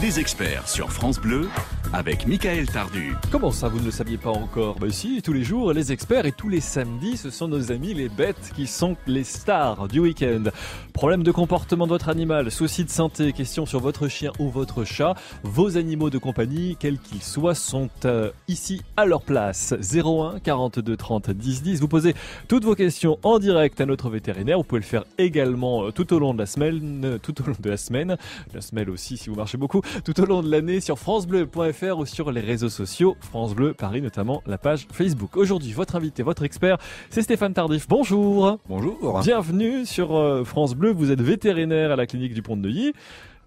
Les experts sur France Bleu, avec Michael Tardu. Comment ça, vous ne le saviez pas encore Ben si, tous les jours, les experts et tous les samedis, ce sont nos amis les bêtes qui sont les stars du week-end. Problème de comportement de votre animal, souci de santé, question sur votre chien ou votre chat, vos animaux de compagnie, quels qu'ils soient, sont euh, ici à leur place. 01 42 30 10 10. Vous posez toutes vos questions en direct à notre vétérinaire. Vous pouvez le faire également euh, tout au long de la semaine, euh, tout au long de la semaine, la semaine aussi si vous marchez beaucoup, tout au long de l'année sur francebleu.fr ou sur les réseaux sociaux, France Bleu Paris notamment, la page Facebook. Aujourd'hui, votre invité, votre expert, c'est Stéphane Tardif. Bonjour. Bonjour. Bienvenue sur euh, France Bleu. Vous êtes vétérinaire à la clinique du Pont de Neuilly.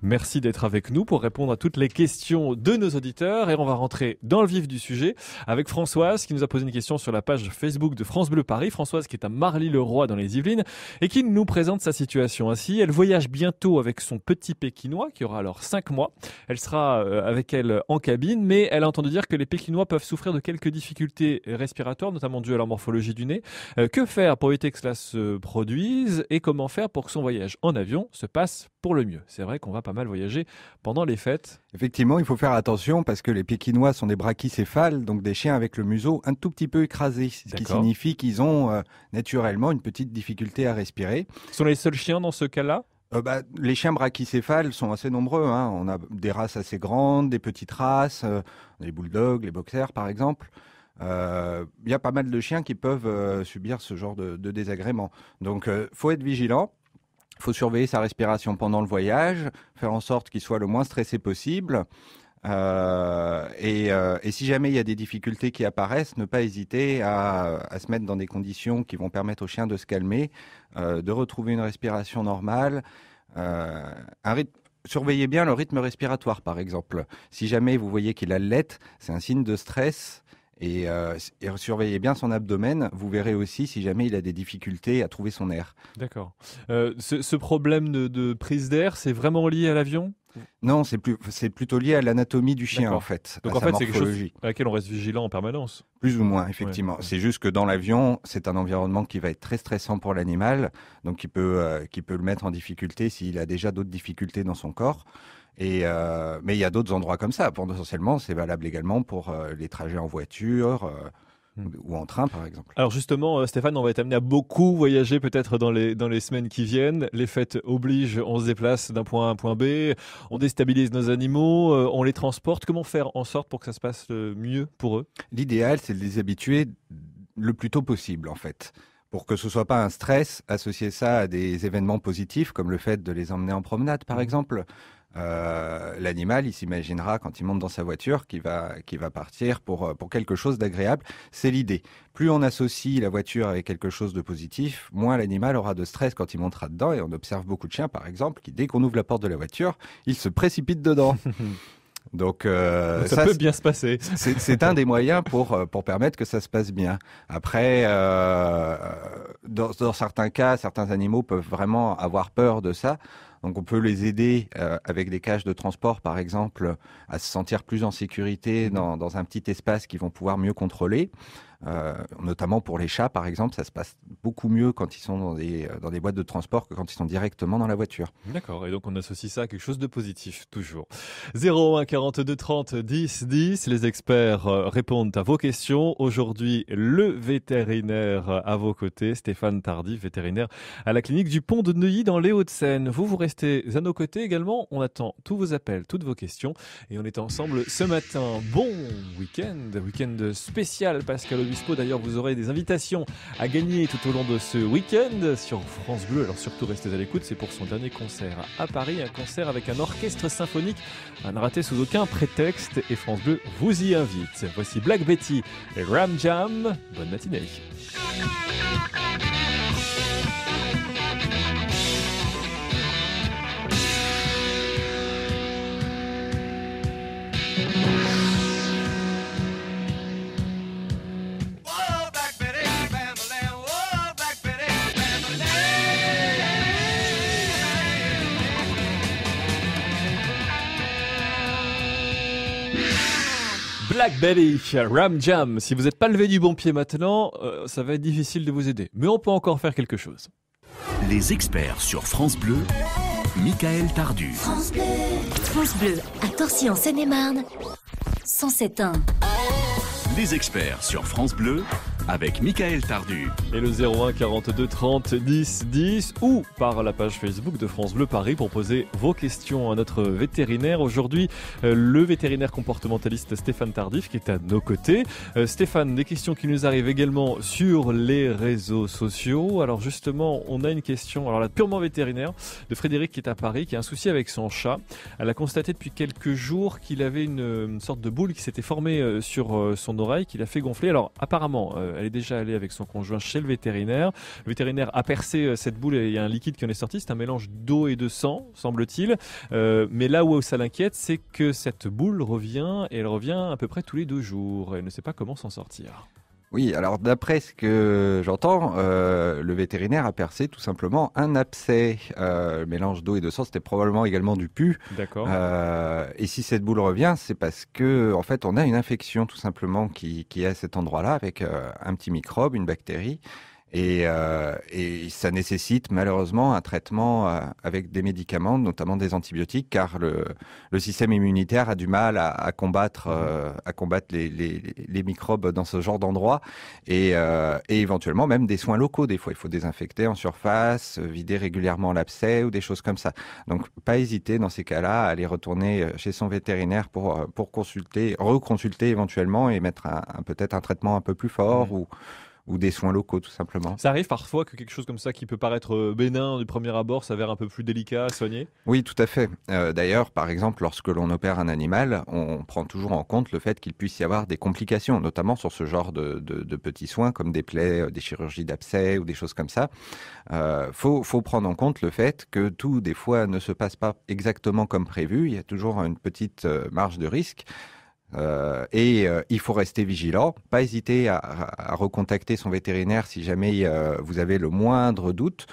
Merci d'être avec nous pour répondre à toutes les questions de nos auditeurs et on va rentrer dans le vif du sujet avec Françoise qui nous a posé une question sur la page Facebook de France Bleu Paris. Françoise qui est à Marly-le-Roi dans les Yvelines et qui nous présente sa situation ainsi. Elle voyage bientôt avec son petit Pékinois qui aura alors 5 mois. Elle sera euh, avec elle en cabine mais elle a entendu dire que les Pékinois peuvent souffrir de quelques difficultés respiratoires notamment dues à leur morphologie du nez. Euh, que faire pour éviter que cela se produise et comment faire pour que son voyage en avion se passe pour le mieux. C'est vrai qu'on va pas mal voyager pendant les fêtes. Effectivement, il faut faire attention parce que les pékinois sont des brachycéphales, donc des chiens avec le museau un tout petit peu écrasé, ce qui signifie qu'ils ont euh, naturellement une petite difficulté à respirer. Ce sont les seuls chiens dans ce cas-là euh, bah, les chiens brachycéphales sont assez nombreux. Hein. On a des races assez grandes, des petites races, euh, les bulldogs, les boxers par exemple. Il y a pas mal de chiens qui peuvent subir ce genre de, de désagrément. Donc, faut être vigilant. Il faut surveiller sa respiration pendant le voyage, faire en sorte qu'il soit le moins stressé possible. Euh, euh, et, si jamais il y a des difficultés qui apparaissent, ne pas hésiter à, se mettre dans des conditions qui vont permettre au chien de se calmer, euh, de retrouver une respiration normale, surveillez bien le rythme respiratoire, par exemple. Si jamais vous voyez qu'il a l'aide, c'est un signe de stress. Euh, et, surveillez bien son abdomen. Vous verrez aussi si jamais il a des difficultés à trouver son air. D'accord. Euh, ce, problème de, prise d'air, c'est vraiment lié à l'avion non, c'est plus, c'est plutôt lié à l'anatomie du chien en fait. Donc en fait, c'est quelque chose à laquelle on reste vigilant en permanence. Plus ou moins, effectivement. C'est juste que dans l'avion, c'est un environnement qui va être très stressant pour l'animal, donc qui peut, euh, qui peut le mettre en difficulté s'il a déjà d'autres difficultés dans son corps. Euh, mais il y a d'autres endroits comme ça. Pour, essentiellement, c'est valable également pour euh, les trajets en voiture. Euh, hmm. ou en train par exemple. Alors justement, Stéphane, on va être amené à beaucoup voyager peut-être dans les, dans les semaines qui viennent. Les fêtes obligent, on se déplace d'un point A à un point B, on déstabilise nos animaux, on les transporte. Comment faire en sorte pour que ça se passe mieux pour eux L'idéal, c'est de les habituer le plus tôt possible en fait. Pour que ce soit pas un stress, associer ça à des événements positifs comme le fait de les emmener en promenade par hmm. exemple, euh, l'animal, il s'imaginera quand il monte dans sa voiture qu'il va, va partir pour, euh, pour quelque chose d'agréable. C'est l'idée. Plus on associe la voiture avec quelque chose de positif, moins l'animal aura de stress quand il montera dedans. Et on observe beaucoup de chiens, par exemple, qui dès qu'on ouvre la porte de la voiture, ils se précipitent dedans. Donc euh, ça, peut bien se passer. C'est un des moyens pour pour permettre que ça se passe bien. Après, dans certains cas, certains animaux peuvent vraiment avoir peur de ça. Donc on peut les aider euh, avec des cages de transport, par exemple, à se sentir plus en sécurité mmh. dans un petit espace qu'ils vont pouvoir mieux contrôler. Euh, notamment pour les chats, par exemple, ça se passe beaucoup mieux quand ils sont dans des, euh, dans des boîtes de transport que quand ils sont directement dans la voiture. D'accord, et donc on associe ça à quelque chose de positif, toujours. 01 42 30 10 10, les experts euh, répondent à vos questions. Aujourd'hui, le vétérinaire à vos côtés, Stéphane Tardy, vétérinaire à la clinique du Pont de Neuilly dans les Hauts-de-Seine. Vous, vous restez à nos côtés également. On attend tous vos appels, toutes vos questions, et on est ensemble ce matin. Bon week-end, week-end spécial, Pascal D'ailleurs, vous aurez des invitations à gagner tout au long de ce week-end sur France Bleu. Alors surtout, restez à l'écoute. C'est pour son dernier concert à Paris, un concert avec un orchestre symphonique, à ne rater sous aucun prétexte. Et France Bleu vous y invite. Voici Black Betty et Ram Jam. Bonne matinée. Belly, Ram Jam. Si vous n'êtes pas levé du bon pied maintenant, euh, ça va être difficile de vous aider. Mais on peut encore faire quelque chose. Les experts sur France Bleu, Michael Tardu. France Bleu, France Bleu à Torcy en Seine-et-Marne, 107.1. Les experts sur France Bleu, avec Michael Tardu. Et le 01 42 30 10 10 ou par la page Facebook de France Bleu Paris pour poser vos questions à notre vétérinaire. Aujourd'hui, euh, le vétérinaire comportementaliste Stéphane Tardif qui est à nos côtés. Euh, Stéphane, des questions qui nous arrivent également sur les réseaux sociaux. Alors justement, on a une question, alors là, purement vétérinaire, de Frédéric qui est à Paris, qui a un souci avec son chat. Elle a constaté depuis quelques jours qu'il avait une, sorte de boule qui s'était formée euh, sur son oreille, qui l'a fait gonfler. Alors apparemment, euh, elle est déjà allée avec son conjoint chez le vétérinaire. Le vétérinaire a percé euh, cette boule et il y a un liquide qui en est sorti. C'est un mélange d'eau et de sang, semble-t-il. Euh, mais là où ça l'inquiète, c'est que cette boule revient et elle revient à peu près tous les deux jours. Elle ne sait pas comment s'en sortir. Oui, alors d'après ce que j'entends, euh, le vétérinaire a percé tout simplement un abcès. Euh, mélange d'eau et de sang, c'était probablement également du pu. D'accord. Euh, et si cette boule revient, c'est parce que en fait, on a une infection tout simplement qui, qui est à cet endroit-là avec euh, un petit microbe, une bactérie. Euh, et, ça nécessite malheureusement un traitement euh, avec des médicaments, notamment des antibiotiques, car le, système immunitaire a du mal à, combattre, à combattre mmh. euh, les, microbes dans ce genre d'endroit, et, éventuellement même des soins locaux. Des fois, il faut désinfecter en surface, vider régulièrement l'abcès ou des choses comme ça. Donc, pas hésiter dans ces cas-là à aller retourner chez son vétérinaire pour, pour consulter, reconsulter éventuellement et mettre un, peut-être un traitement un peu plus fort mmh. ou ou des soins locaux tout simplement. Ça arrive parfois que quelque chose comme ça qui peut paraître euh, bénin du premier abord s'avère un peu plus délicat à soigner Oui, tout à fait. Euh, d'ailleurs, par exemple, lorsque l'on opère un animal, on prend toujours en compte le fait qu'il puisse y avoir des complications, notamment sur ce genre de, petits soins comme des plaies, euh, des chirurgies d'abcès ou des choses comme ça. Il faut, faut prendre en compte le fait que tout, des fois, ne se passe pas exactement comme prévu. Il y a toujours une petite marge de risque. Euh, et euh, il faut rester vigilant, pas hésiter à, recontacter son vétérinaire si jamais euh, vous avez le moindre doute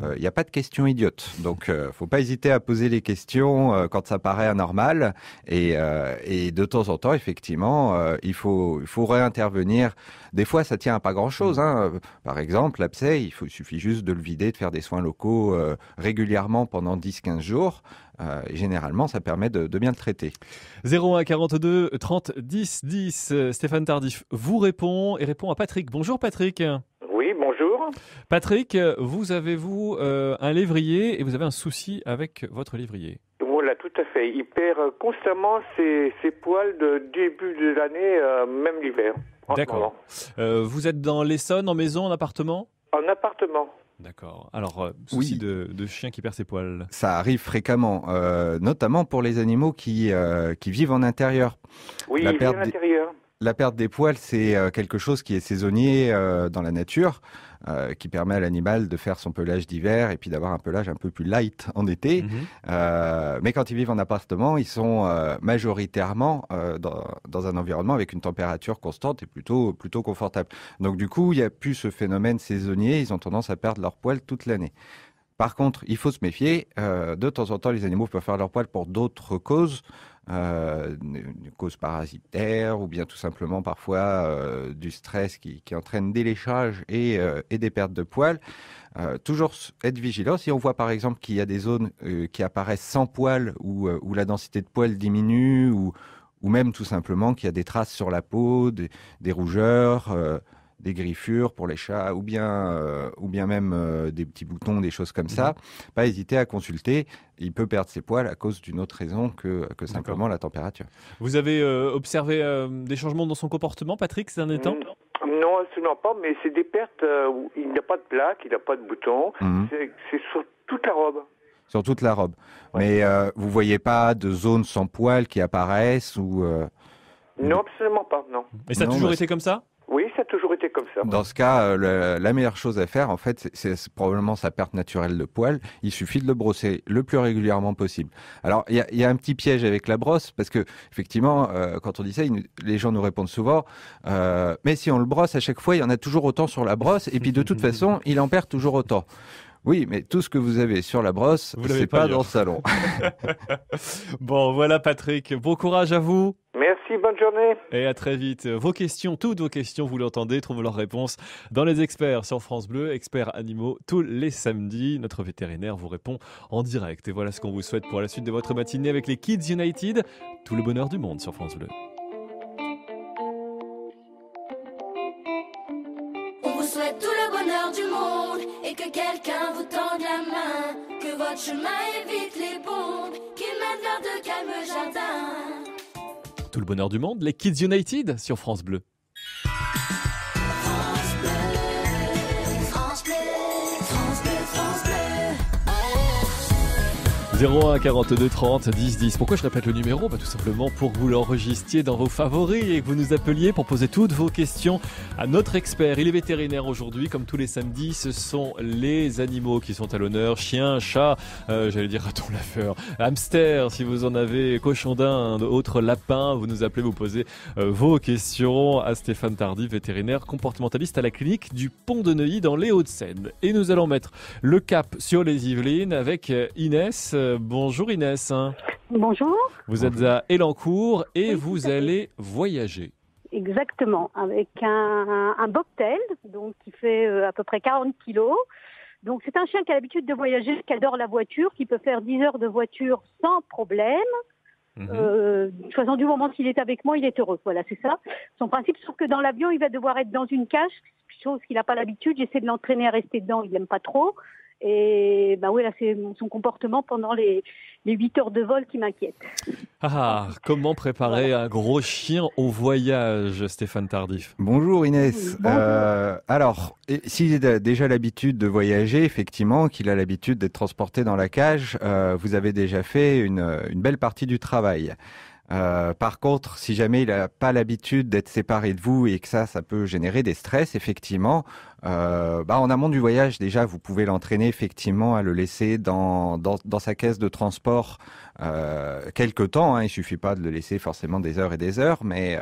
il euh, n'y a pas de questions idiotes. Donc, euh, faut pas hésiter à poser les questions euh, quand ça paraît anormal. Et, de temps en temps, effectivement, il faut faut réintervenir. Des fois, ça tient à pas grand chose. Hein. Par exemple, l'abcès, il, suffit juste de le vider, de faire des soins locaux régulièrement pendant 10-15 jours. généralement, ça permet de, de, bien le traiter. 01 42 30 10 10. Stéphane Tardif vous répond et répond à Patrick. Bonjour Patrick. Patrick, vous avez-vous euh, un lévrier et vous avez un souci avec votre lévrier Voilà, tout à fait. Il perd constamment ses, poils de début de l'année, euh, même l'hiver. D'accord. Euh, vous êtes dans l'Essonne, en maison, en appartement En appartement. D'accord. Alors, souci de, chien qui perd ses poils. Ça arrive fréquemment, notamment pour les animaux qui, qui vivent en intérieur. Oui, ils la perte des poils, c'est euh, quelque chose qui est saisonnier euh, dans la nature, euh, qui permet à l'animal de faire son pelage d'hiver et puis d'avoir un pelage un peu plus light en été. Mhm. mais quand ils vivent en appartement, ils sont majoritairement dans, un environnement avec une température constante et plutôt, plutôt confortable. Donc du coup, il n'y a plus ce phénomène saisonnier, ils ont tendance à perdre leurs poils toute l'année. Par contre, il faut se méfier. de temps en temps, les animaux peuvent faire leurs poils pour d'autres causes. Euh, une cause parasitaire ou bien tout simplement parfois euh, du stress qui, entraîne des léchages et, euh, des pertes de poils. toujours être vigilant. Si on voit par exemple qu'il y a des zones qui apparaissent sans poils ou où, la densité de poils diminue ou, même tout simplement qu'il y a des traces sur la peau, des rougeurs, des griffures pour les chats ou bien, euh, ou bien même euh, des petits boutons, des choses comme ça, mhm. pas hésiter à consulter. Il peut perdre ses poils à cause d'une autre raison que, simplement la température. Vous avez euh, observé des changements dans son comportement, Patrick, ces derniers temps mm, Non, absolument pas, mais c'est des pertes il n'y a pas de plaque, il n'a pas de bouton. Mhm. C'est sur toute la robe sur toute la robe. Mais vous voyez pas de zones sans poils qui apparaissent ou Non, absolument pas, non. Et ça a toujours été comme ça oui, ça a toujours été comme ça. Dans ce cas, euh, la meilleure chose à faire, en fait, c'est probablement sa perte naturelle de poils. Il suffit de le brosser le plus régulièrement possible. Alors, il y, a, un petit piège avec la brosse, parce que, effectivement, euh, quand on dit ça, les gens nous répondent souvent, euh, mais si on le brosse à chaque fois, il y en a toujours autant sur la brosse, et puis de toute façon, il en perd toujours autant. Oui, mais tout ce que vous avez sur la brosse, c'est pas dans le salon. bon, voilà Patrick, bon courage à vous bonne journée. Et à très vite. Vos questions, toutes vos questions, vous l'entendez, trouvent leurs réponses dans les experts sur France Bleu, experts animaux, tous les samedis. Notre vétérinaire vous répond en direct. Et voilà ce qu'on vous souhaite pour la suite de votre matinée avec les Kids United. Tout le bonheur du monde sur France Bleu. On vous souhaite tout le bonheur du monde et que quelqu'un vous tende la main. Que votre chemin évite les bombes qui mènent vers de calmes jardins bonheur du monde, les Kids United sur France Bleu. 01 42 30 10 10. Pourquoi je répète le numéro bah, Tout simplement pour que vous l'enregistriez dans vos favoris et que vous nous appeliez pour poser toutes vos questions à notre expert. Il est vétérinaire aujourd'hui, comme tous les samedis, ce sont les animaux qui sont à l'honneur. Chien, chat, euh, j'allais dire raton laveur, hamster si vous en avez, cochon d'Inde, autre lapin. Vous nous appelez, vous posez euh, vos questions à Stéphane Tardy, vétérinaire comportementaliste à la clinique du Pont de Neuilly dans les Hauts-de-Seine. Et nous allons mettre le cap sur les Yvelines avec euh, Inès. Bonjour Inès. Bonjour. Vous êtes à Elancourt et vous allez voyager. Exactement, avec un, un donc qui fait euh, à peu près 40 kilos. Donc c'est un chien qui a l'habitude de voyager, qui adore la voiture, qui peut faire 10 heures de voiture sans problème. de mhm. euh, du moment qu'il est avec moi, il est heureux. Voilà, c'est ça. Son principe, sauf que dans l'avion, il va devoir être dans une cage, chose qu'il n'a pas l'habitude. J'essaie de l'entraîner à rester dedans, il n'aime pas trop. Et bah oui, là, c'est son comportement pendant les, les 8 heures de vol qui m'inquiète. Ah, ah, comment préparer un gros chien au voyage, Stéphane Tardif Bonjour Inès. Euh, alors, s'il a déjà l'habitude de voyager, effectivement, qu'il a l'habitude d'être transporté dans la cage, euh, vous avez déjà fait une belle partie du travail. Euh, par contre, si jamais il n'a pas l'habitude d'être séparé de vous et que ça, ça peut générer des stress, effectivement, euh, bah, en amont du voyage, déjà, vous pouvez l'entraîner effectivement à le laisser dans, sa caisse de transport euh, quelques temps. Hein, il suffit pas de le laisser forcément des heures et des heures, mais...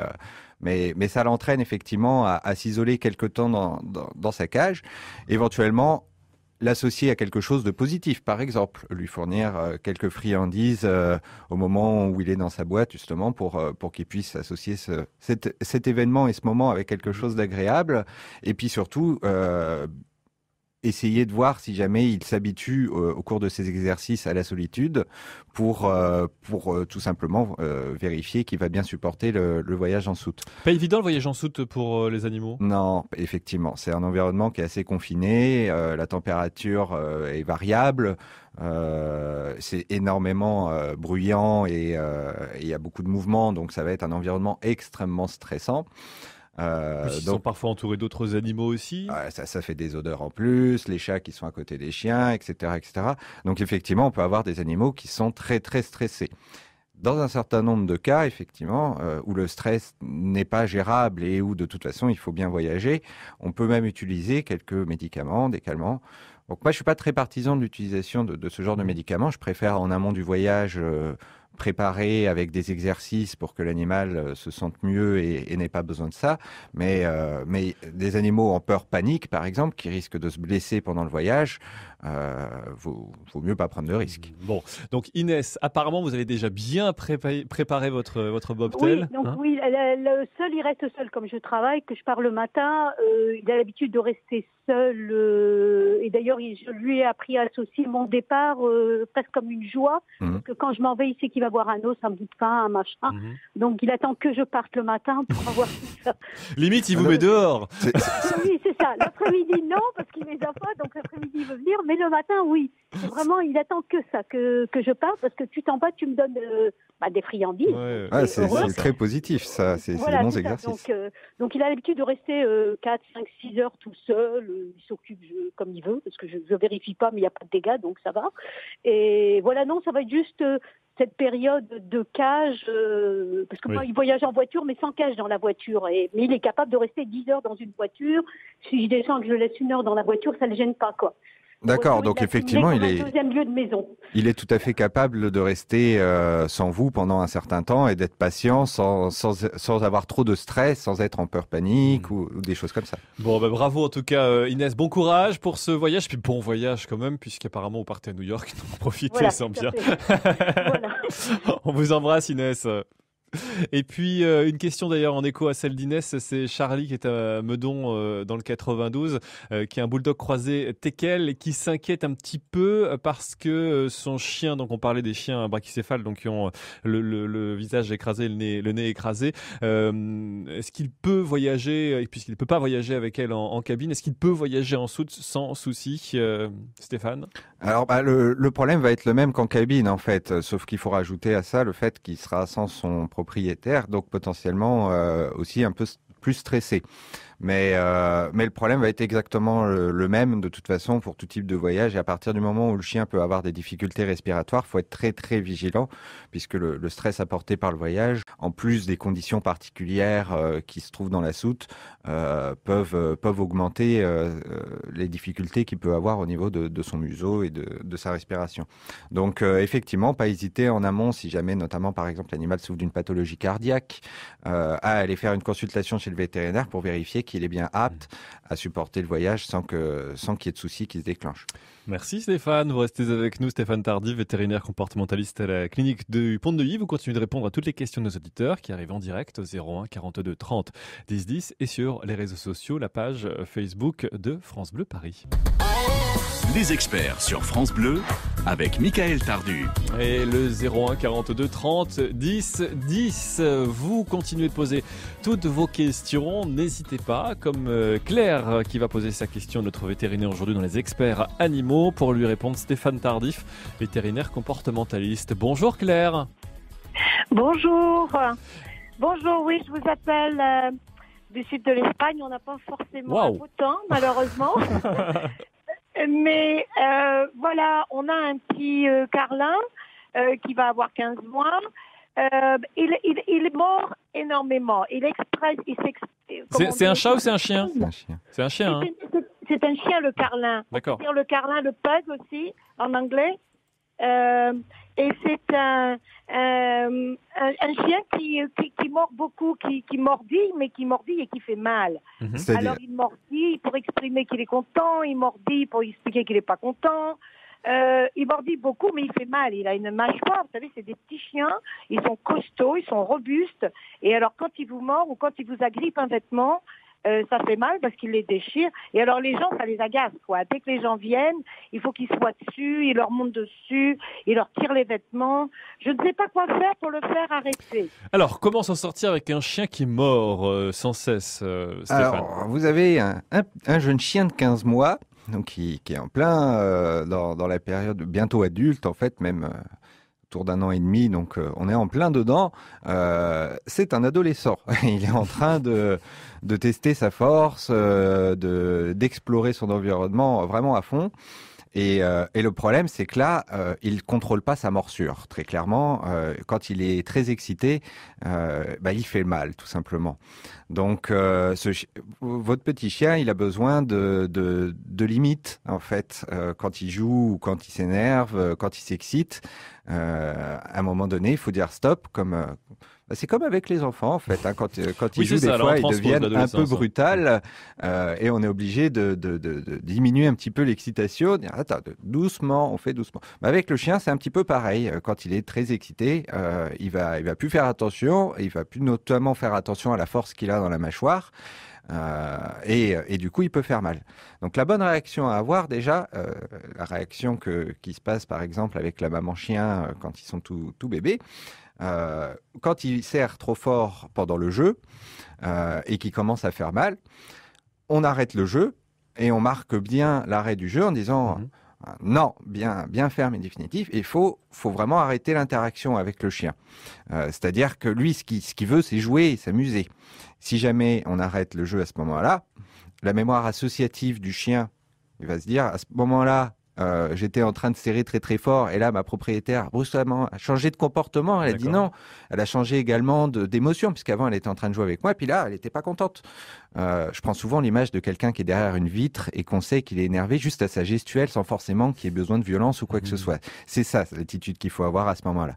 mais, ça l'entraîne effectivement à, s'isoler quelques temps dans, dans, sa cage. Éventuellement, l'associer à quelque chose de positif, par exemple, lui fournir euh, quelques friandises euh, au moment où il est dans sa boîte, justement, pour, euh, pour qu'il puisse associer cet, cet, événement et ce moment avec quelque mmh. chose d'agréable. Et puis surtout, essayer de voir si jamais il s'habitue euh, au cours de ses exercices à la solitude pour, euh, pour euh, tout simplement vérifier qu'il va bien supporter le, voyage en soute. Pas évident le voyage en soute pour les animaux Non, effectivement. C'est un environnement qui est assez confiné, la température est variable. c'est énormément bruyant et il y a beaucoup de mouvements, donc ça va être un environnement extrêmement stressant. Euh, ils donc, sont parfois entourés d'autres animaux aussi. ça, ça fait des odeurs en plus, les chats qui sont à côté des chiens, etc., etc. Donc effectivement, on peut avoir des animaux qui sont très très stressés. Dans un certain nombre de cas, effectivement, euh, où le stress n'est pas gérable et où de toute façon il faut bien voyager, on peut même utiliser quelques médicaments, des calmants. Donc moi, je suis pas très partisan de l'utilisation de, ce genre de médicaments. Je préfère en amont du voyage. Euh, préparer avec des exercices pour que l'animal euh, se sente mieux et, et n'ait pas besoin de ça. Mais, euh, mais des animaux en peur panique, par exemple, qui risquent de se blesser pendant le voyage, euh, vaut, vaut, mieux pas prendre de risques. Mmh. Bon, donc Inès, apparemment vous avez déjà bien préparé votre, votre bobtail. Oui, donc, hein oui seul, il reste seul. Comme je travaille, que je pars le matin, euh, il a l'habitude de rester seul. Euh, et d'ailleurs, je lui ai appris à associer mon départ presque comme une joie. Mmh. Parce que quand je m'en vais, il sait qu'il va boire un os, un bout de pain, un machin. Mmh. Donc il attend que je parte le matin pour avoir ça. Limite, il ah vous met dehors. oui, c'est ça. L'après-midi, non, parce qu'il met des Donc l'après-midi, il veut venir. Mais le matin, oui. Vraiment, il attend que ça, que, que je parte, parce que tu t'en vas, tu me donnes euh, bah, des friandises. Ah, c'est très positif, ça. C'est voilà, des euh, Donc, il a l'habitude de rester 4, 5, 6 heures tout seul. il s'occupe comme il veut, parce que je ne vérifie pas, mais il n'y a pas de dégâts, donc ça va. Et voilà, non, ça va être juste euh, cette période de cage, parce que moi, il voyage en voiture, mais sans cage dans la voiture. Et, mais il est capable de rester 10 heures dans une voiture. Si je descends que je laisse une heure dans la voiture, ça ne le gêne pas, quoi. D'accord, donc effectivement, il est, de maison. il est tout à fait capable de rester euh, sans vous pendant un certain temps et d'être patient sans, avoir trop de stress, sans être en peur panique hmm. ou, des choses comme ça. Bon, bah, bravo en tout cas euh, Inès, bon courage pour ce voyage, puis bon voyage quand même, puisqu'apparemment vous partez à New York, donc profitez bien. On vous embrasse Inès. Et puis euh, une question d'ailleurs en écho à celle d'Inès, c'est Charlie qui est à Meudon euh, dans le 92, euh, qui est un bulldog croisé tekel et qui s'inquiète un petit peu parce que son chien, donc on parlait des chiens brachycéphales, donc qui ont le, visage écrasé, le nez, écrasé, est-ce qu'il peut voyager, puisqu'il ne peut pas voyager avec elle en, cabine, est-ce qu'il peut voyager en soute sans souci, Stéphane Alors bah, le, problème va être le même qu'en cabine en fait, sauf qu'il faut rajouter à ça le fait qu'il sera sans son propre propriétaire, donc potentiellement euh, aussi un peu plus stressé mais, euh, mais le problème va être exactement le, même de toute façon pour tout type de voyage. Et à partir du moment où le chien peut avoir des difficultés respiratoires, faut être très très vigilant puisque le, stress apporté par le voyage, en plus des conditions particulières euh, qui se trouvent dans la soute, euh, peuvent peuvent augmenter les difficultés qu'il peut avoir au niveau de, son museau et de, de sa respiration. Donc effectivement, pas hésiter en amont si jamais, notamment par exemple, l'animal souffre d'une pathologie cardiaque, à aller faire une consultation chez le vétérinaire pour vérifier qu'il il est bien apte à supporter le voyage sans que qu'il y ait de soucis qui se déclenchent. Merci Stéphane, vous restez avec nous. Stéphane Tardy, vétérinaire comportementaliste à la clinique de Pont de Yves. Vous continuez de répondre à toutes les questions de nos auditeurs qui arrivent en direct au 01 42 30 10 10 et sur les réseaux sociaux, la page Facebook de France Bleu Paris. Des experts sur France Bleu avec Michael Tardu. Et le 01 42 30 10 10. Vous continuez de poser toutes vos questions. N'hésitez pas, comme euh, Claire qui va poser sa question notre vétérinaire aujourd'hui dans les experts animaux. Pour lui répondre, Stéphane Tardif, vétérinaire comportementaliste. Bonjour Claire. Bonjour. Bonjour, oui, je vous appelle. Euh, du sud de l'Espagne, on n'a pas forcément autant, un temps, malheureusement. Mais euh, voilà, on a un petit euh, Carlin euh, qui va avoir 15 mois. Euh, il, il, il, mord énormément. Il expresse. C'est un chat ou c'est un chien C'est un chien. C'est hein. un chien, le Carlin. D'accord. Le Carlin, le pug aussi, en anglais. Euh, et c'est un, euh, un, chien qui, qui, mord beaucoup, qui, qui mordit, mais qui mordit et qui fait mal. Mhm. Alors il mordit pour exprimer qu'il est content, il mordit pour expliquer qu'il n'est pas content. Euh, il mordit beaucoup, mais il fait mal. Il a une mâchoire. Vous savez, c'est des petits chiens. Ils sont costauds, ils sont robustes. Et alors, quand il vous mord ou quand il vous agrippe un vêtement, euh, ça fait mal parce qu'il les déchire. Et alors les gens, ça les agace. Quoi. Dès que les gens viennent, il faut qu'ils soient dessus, ils leur montent dessus, ils leur tirent les vêtements. Je ne sais pas quoi faire pour le faire arrêter. Alors comment s'en sortir avec un chien qui est mort euh, sans cesse, euh, Stéphane alors, Vous avez un, jeune chien de 15 mois. Donc, qui, est en plein dans, la période bientôt adulte en fait même autour d'un an et demi, donc on est en plein dedans. c'est un adolescent. Il est en train de, de tester sa force, euh, de d'explorer son environnement vraiment à fond. Et, euh, et, le problème, c'est que là, euh, il contrôle pas sa morsure. Très clairement, quand il est très excité, bah, il fait mal, tout simplement. Donc, votre petit chien, il a besoin de, de, de limites, en fait, quand il joue, ou quand il s'énerve, quand il s'excite. Euh, à un moment donné, il faut dire stop, comme. Euh, bah, c'est comme avec les enfants, en fait. Hein. quand, euh, quand ils jouent, des fois, ils deviennent un peu brutal et on est obligé de, diminuer un petit peu l'excitation. doucement, on fait doucement. Mais avec le chien, c'est un petit peu pareil. Quand il est très excité, il va, il va plus faire attention. Et il va plus notamment faire attention à la force qu'il a dans la mâchoire. Euh, euh, et, du coup, il peut faire mal. Donc la bonne réaction à avoir déjà, euh, la réaction qui se passe par exemple avec la maman chien quand ils sont tout, bébés, quand il serre trop fort pendant le jeu et qu'il commence à faire mal, on arrête le jeu et on marque bien l'arrêt du jeu en disant mhm. non, bien, bien ferme et définitif. Il faut, vraiment arrêter l'interaction avec le chien. C'est-à-dire que lui, ce qu'il veut, c'est jouer s'amuser. Si jamais on arrête le jeu à ce moment-là, la mémoire associative du chien, il va se dire à ce moment-là, euh, j'étais en train de serrer très très fort et là ma propriétaire brusquement a changé de comportement elle a dit non elle a changé également d'émotion puisqu'avant elle était en train de jouer avec moi puis là elle n'était pas contente euh, je prends souvent l'image de quelqu'un qui est derrière une vitre et qu'on sait qu'il est énervé juste à sa gestuelle sans forcément qu'il ait besoin de violence ou quoi que ce mmh. soit c'est ça l'attitude qu'il faut avoir à ce moment là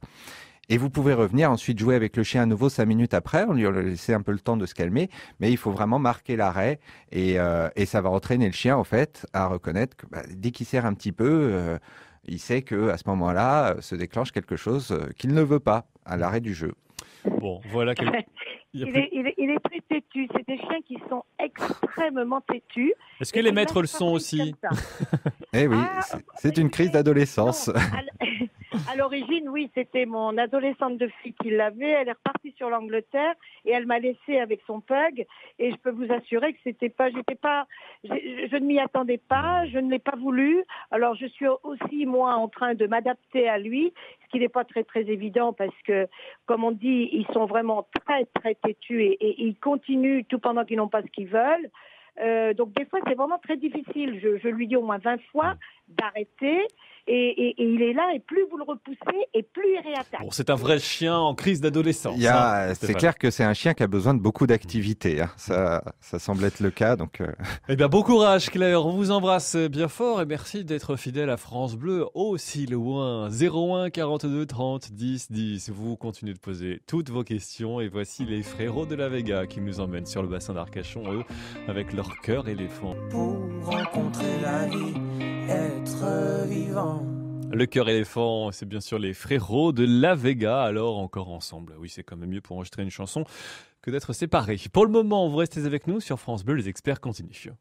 et vous pouvez revenir ensuite jouer avec le chien à nouveau cinq minutes après, on lui laissé un peu le temps de se calmer, mais il faut vraiment marquer l'arrêt et, euh, ça va entraîner le chien en fait à reconnaître que bah, dès qu'il sert un petit peu, euh, il sait que à ce moment-là euh, se déclenche quelque chose qu'il ne veut pas à l'arrêt du jeu. Bon, voilà. Il, est, très têtu. C'est des chiens qui sont extrêmement têtus. Est-ce que les maîtres le sont aussi Eh oui, ah, c'est une crise d'adolescence. À l'origine, oui, c'était mon adolescente de fille qui l'avait. Elle est repartie sur l'Angleterre et elle m'a laissée avec son pug. Et je peux vous assurer que c'était pas, j'étais pas, je, ne m'y attendais pas, je ne l'ai pas voulu. Alors je suis aussi moi en train de m'adapter à lui, ce qui n'est pas très très évident parce que, comme on dit, ils sont vraiment très très têtus et, ils continuent tout pendant qu'ils n'ont pas ce qu'ils veulent. Euh, donc des fois, c'est vraiment très difficile. Je, je, lui dis au moins 20 fois, d'arrêter. Et, il est là, et plus vous le repoussez, et plus il réattaque. c'est un vrai chien en crise d'adolescence. Hein, c'est clair que c'est un chien qui a besoin de beaucoup d'activité. Hein. Ça, ça semble être le cas. Donc, euh. Eh bien, bon courage, Claire. On vous embrasse bien fort et merci d'être fidèle à France Bleu aussi loin. 01 42 30 10 10. Vous continuez de poser toutes vos questions et voici les frérots de la Vega qui nous emmènent sur le bassin d'Arcachon, eux, avec leur cœur éléphant. Pour rencontrer la vie, le cœur éléphant, c'est bien sûr les frérots de La Vega, alors encore ensemble. Oui, c'est quand même mieux pour enregistrer une chanson que d'être séparés. Pour le moment, vous restez avec nous sur France Bleu, les experts continuent.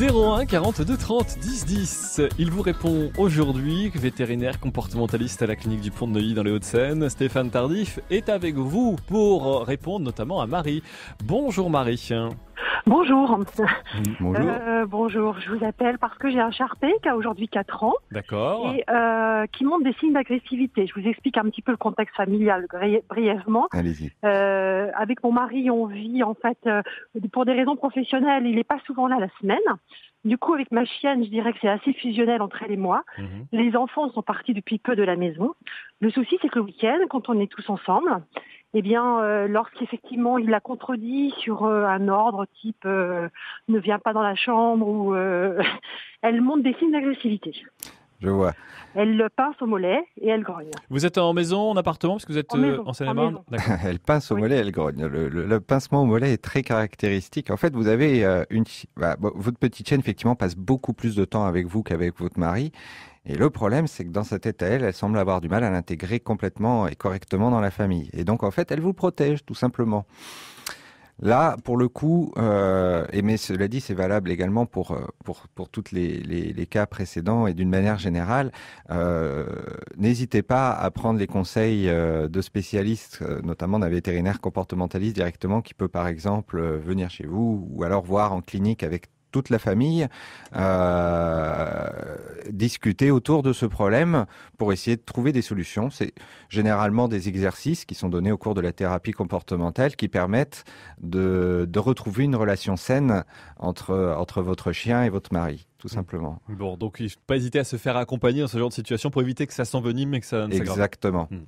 01 42 30 10 10. Il vous répond aujourd'hui, vétérinaire comportementaliste à la clinique du Pont de Neuilly dans les Hauts-de-Seine, Stéphane Tardif est avec vous pour répondre notamment à Marie. Bonjour Marie. Bonjour. Bonjour. Euh, bonjour. Je vous appelle parce que j'ai un charpé qui a aujourd'hui 4 ans. D'accord. Et euh, qui montre des signes d'agressivité. Je vous explique un petit peu le contexte familial brièvement. Allez-y. Euh, avec mon mari, on vit en fait euh, pour des raisons professionnelles. Il n'est pas souvent là la semaine. Du coup, avec ma chienne, je dirais que c'est assez fusionnel entre elle et moi. Mhm. Les enfants sont partis depuis peu de la maison. Le souci, c'est que le week-end, quand on est tous ensemble, eh bien, euh, lorsqu'effectivement il l'a contredit sur euh, un ordre type euh, ne viens pas dans la chambre ou elle montre des signes d'agressivité je vois. Elle le pince au mollet et elle grogne. Vous êtes en maison, en appartement, parce que vous êtes en, euh, Elle pince au mollet, elle grogne. Le, pincement au mollet est très caractéristique. En fait, vous avez euh, une... Bah, votre petite chienne, effectivement, passe beaucoup plus de temps avec vous qu'avec votre mari. Et le problème, c'est que dans sa tête elle, elle semble avoir du mal à l'intégrer complètement et correctement dans la famille. Et donc, en fait, elle vous protège, tout simplement. Là, pour le coup, euh, et mais cela dit, c'est valable également pour euh, pour pour toutes les, les, cas précédents et d'une manière générale, euh, n'hésitez pas à prendre les conseils euh, de spécialistes, notamment d'un vétérinaire comportementaliste directement, qui peut par exemple venir chez vous ou alors voir en clinique avec toute la famille euh, discuter autour de ce problème pour essayer de trouver des solutions. C'est généralement des exercices qui sont donnés au cours de la thérapie comportementale qui permettent de, de retrouver une relation saine entre, entre votre chien et votre mari tout simplement. Bon, donc il faut pas hésiter à se faire accompagner dans ce genre de situation pour éviter que ça s'envenime et que ça ne Exactement. Hmm.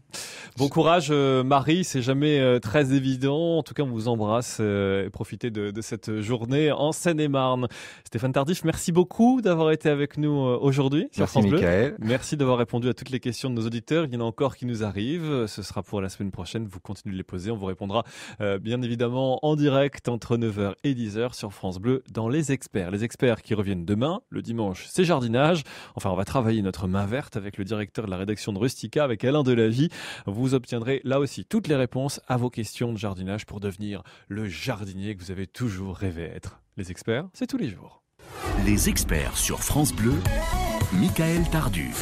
Bon courage euh, Marie, c'est jamais euh, très évident. En tout cas, on vous embrasse euh, et profitez de, cette journée en Seine-et-Marne. Stéphane Tardif, merci beaucoup d'avoir été avec nous aujourd'hui sur merci Merci d'avoir répondu à toutes les questions de nos auditeurs. Il y en a encore qui nous arrivent. Ce sera pour la semaine prochaine. Vous continuez de les poser. On vous répondra bien évidemment en direct entre 9h et 10h sur France Bleu dans Les Experts. Les Experts qui reviennent demain le dimanche, c'est jardinage. Enfin, on va travailler notre main verte avec le directeur de la rédaction de Rustica, avec Alain Delavie. Vous obtiendrez là aussi toutes les réponses à vos questions de jardinage pour devenir le jardinier que vous avez toujours rêvé être. Les experts, c'est tous les jours. Les experts sur France Bleu, Michael Tardu.